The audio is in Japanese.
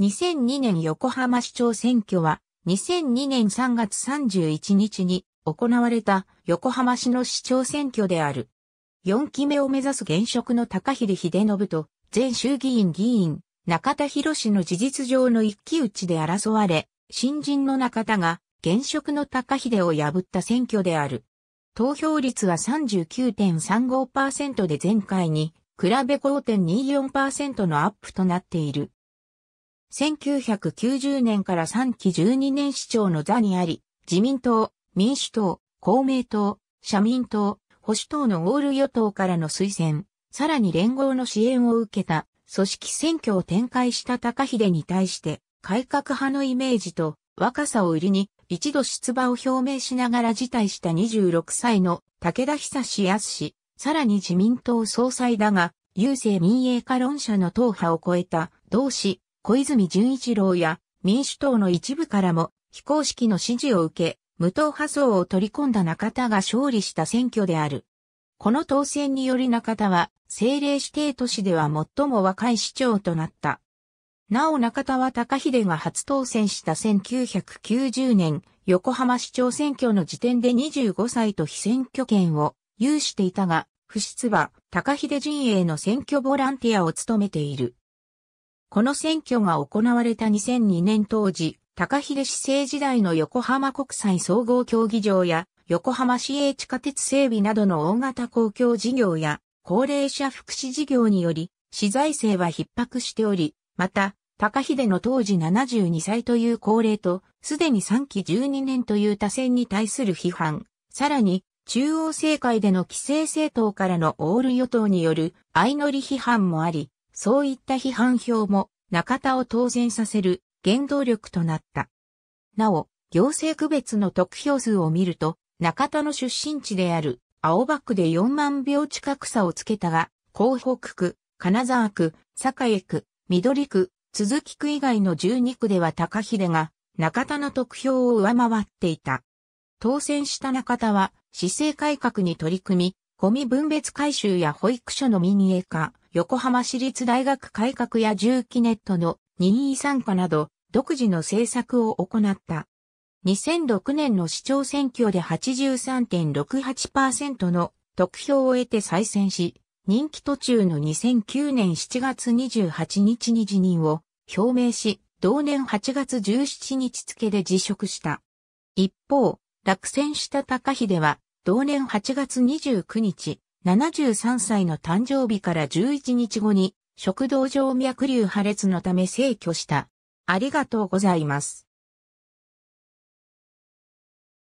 2002年横浜市長選挙は、2002年3月31日に行われた横浜市の市長選挙である。4期目を目指す現職の高秀秀信と、前衆議院議員、中田博士の事実上の一騎打ちで争われ、新人の中田が、現職の高秀を破った選挙である。投票率は39.35%で前回に比べ5.24%のアップとなっている。1990年から3期12年市長の座にあり、自民党、民主党、公明党、社民党、保守党のオール与党からの推薦、さらに連合の支援を受けた組織選挙を展開した高秀に対して、改革派のイメージと若さを売りに一度出馬を表明しながら辞退した26歳の武田久志康氏、さらに自民党総裁だが、郵政民営化論者の党派を超えた同志、小泉純一郎や民主党の一部からも非公式の支持を受け、無党派層を取り込んだ中田が勝利した選挙である。この当選により中田は政令指定都市では最も若い市長となった。なお中田は高秀が初当選した1990年横浜市長選挙の時点で25歳と非選挙権を有していたが、不出馬高秀陣営の選挙ボランティアを務めている。この選挙が行われた2002年当時、高秀市政時代の横浜国際総合競技場や横浜市営地下鉄整備などの大型公共事業や高齢者福祉事業により、市財政は逼迫しており、また、高秀の当時72歳という高齢と、すでに3期12年という多選に対する批判、さらに、中央政界での規制政党からのオール与党による相乗り批判もあり、そういった批判票も中田を当選させる原動力となった。なお、行政区別の得票数を見ると、中田の出身地である青葉区で4万票近く差をつけたが、江北区、金沢区、栄区、緑区、鈴木区以外の12区では高秀が中田の得票を上回っていた。当選した中田は、市政改革に取り組み、ゴミ分別回収や保育所の民営化、横浜市立大学改革や重機ネットの任意参加など、独自の政策を行った。2006年の市長選挙で83.68%の得票を得て再選し、任期途中の2009年7月28日に辞任を表明し、同年8月17日付で辞職した。一方、落選した高秀は、同年8月29日、73歳の誕生日から11日後に食道上脈瘤破裂のため逝去した。ありがとうございます。